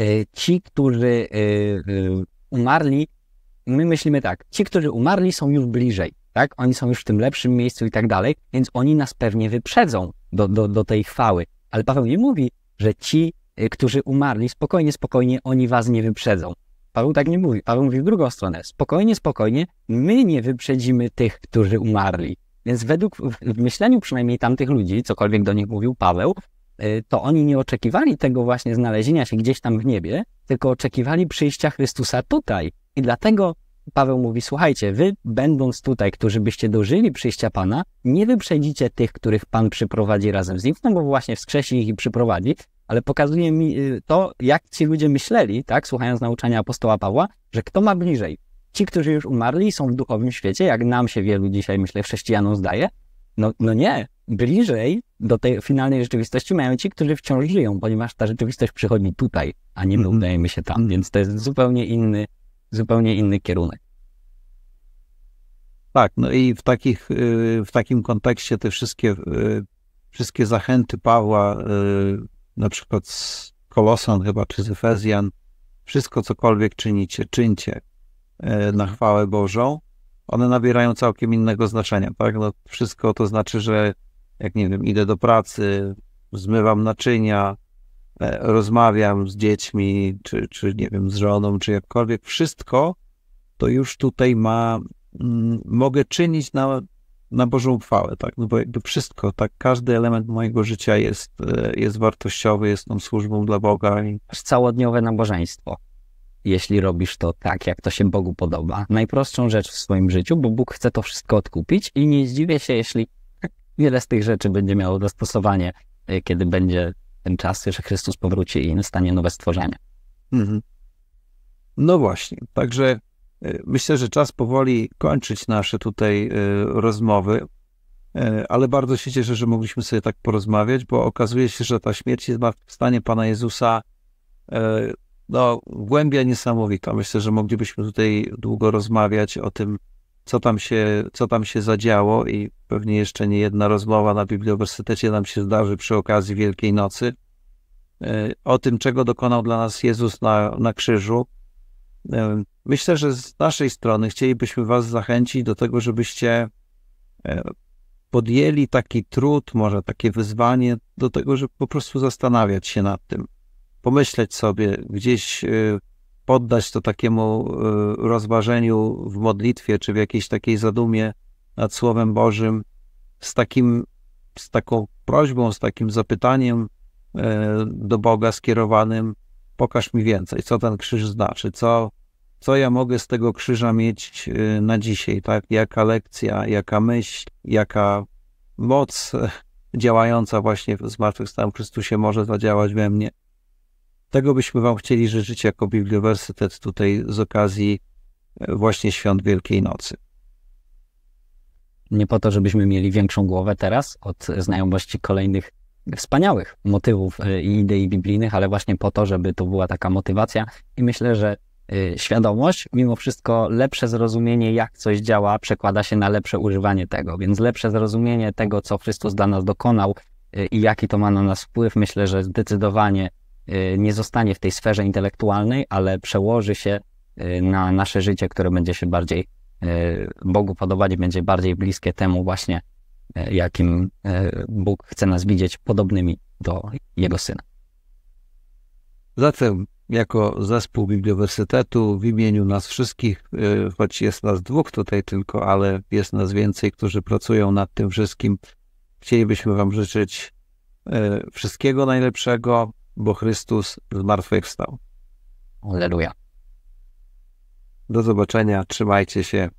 B: y, ci, którzy y, umarli, my myślimy tak, ci, którzy umarli są już bliżej tak? Oni są już w tym lepszym miejscu i tak dalej, więc oni nas pewnie wyprzedzą do, do, do tej chwały. Ale Paweł nie mówi, że ci, y, którzy umarli, spokojnie, spokojnie, oni was nie wyprzedzą. Paweł tak nie mówi. Paweł mówi w drugą stronę. Spokojnie, spokojnie, my nie wyprzedzimy tych, którzy umarli. Więc według, w myśleniu przynajmniej tamtych ludzi, cokolwiek do nich mówił Paweł, y, to oni nie oczekiwali tego właśnie znalezienia się gdzieś tam w niebie, tylko oczekiwali przyjścia Chrystusa tutaj. I dlatego Paweł mówi, słuchajcie, wy będąc tutaj, którzy byście dożyli przyjścia Pana, nie wyprzedzicie tych, których Pan przyprowadzi razem z Nim, no bo właśnie wskrzesi ich i przyprowadzi, ale pokazuje mi y, to, jak ci ludzie myśleli, tak, słuchając nauczania apostoła Pawła, że kto ma bliżej? Ci, którzy już umarli są w duchowym świecie, jak nam się wielu dzisiaj, myślę, chrześcijanom zdaje, no, no nie, bliżej do tej finalnej rzeczywistości mają ci, którzy wciąż żyją, ponieważ ta rzeczywistość przychodzi tutaj, a nie my mhm. udajemy się tam, więc to jest zupełnie inny zupełnie inny kierunek. Tak, no i w, takich,
A: y, w takim kontekście te wszystkie, y, wszystkie zachęty Pawła, y, na przykład z Kolosan chyba, czy z Efezjan, wszystko cokolwiek czynicie, czyńcie mhm. na chwałę Bożą, one nabierają całkiem innego znaczenia, tak? No, wszystko to znaczy, że jak nie wiem, idę do pracy, zmywam naczynia, E, rozmawiam z dziećmi, czy, czy nie wiem, z żoną, czy jakkolwiek, wszystko to już tutaj ma, mm, mogę czynić na, na Bożą uchwałę, tak, no bo jakby wszystko, tak, każdy element mojego życia jest, e, jest wartościowy,
B: jest tą służbą dla Boga. I... Całodniowe nabożeństwo, jeśli robisz to tak, jak to się Bogu podoba. Najprostszą rzecz w swoim życiu, bo Bóg chce to wszystko odkupić i nie zdziwię się, jeśli wiele z tych rzeczy będzie miało zastosowanie, e, kiedy będzie ten czas, że Chrystus powróci i stanie nowe stworzenie. Mhm. No właśnie,
A: także e, myślę, że czas powoli kończyć nasze tutaj e, rozmowy, e, ale bardzo się cieszę, że mogliśmy sobie tak porozmawiać, bo okazuje się, że ta śmierć i zmartwychwstanie Pana Jezusa no, głębia niesamowita. Myślę, że moglibyśmy tutaj długo rozmawiać o tym, co tam się, co tam się zadziało i pewnie jeszcze nie jedna rozmowa na bibliowers nam się zdarzy przy okazji Wielkiej Nocy. E, o tym, czego dokonał dla nas Jezus na, na krzyżu. E, myślę, że z naszej strony chcielibyśmy Was zachęcić do tego, żebyście e, podjęli taki trud, może takie wyzwanie do tego, żeby po prostu zastanawiać się nad tym, pomyśleć sobie gdzieś poddać to takiemu e, rozważeniu w modlitwie, czy w jakiejś takiej zadumie nad Słowem Bożym, z, takim, z taką prośbą, z takim zapytaniem e, do Boga skierowanym, pokaż mi więcej, co ten krzyż znaczy, co, co ja mogę z tego krzyża mieć e, na dzisiaj, tak? Jaka lekcja, jaka myśl, jaka moc działająca właśnie w zmartwychwstałym Chrystusie może zadziałać we mnie. Tego byśmy Wam chcieli życzyć jako Bibliowersytet tutaj z
B: okazji e, właśnie świąt Wielkiej Nocy. Nie po to, żebyśmy mieli większą głowę teraz od znajomości kolejnych wspaniałych motywów e, i idei biblijnych, ale właśnie po to, żeby to była taka motywacja i myślę, że e, świadomość, mimo wszystko lepsze zrozumienie, jak coś działa, przekłada się na lepsze używanie tego, więc lepsze zrozumienie tego, co Chrystus dla nas dokonał i jaki to ma na nas wpływ, myślę, że zdecydowanie Y, nie zostanie w tej sferze intelektualnej, ale przełoży się y, na nasze życie, które będzie się bardziej y, Bogu podobać, będzie bardziej bliskie temu właśnie, jakim Bóg chce nas widzieć, podobnymi do Jego Syna.
A: Zatem jako zespół bibliowersytetu w imieniu nas wszystkich, choć jest nas dwóch tutaj tylko, ale jest nas więcej, którzy pracują nad tym wszystkim. Chcielibyśmy Wam życzyć wszystkiego najlepszego, bo Chrystus zmartwychwstał. Alleluja. Do zobaczenia, trzymajcie się.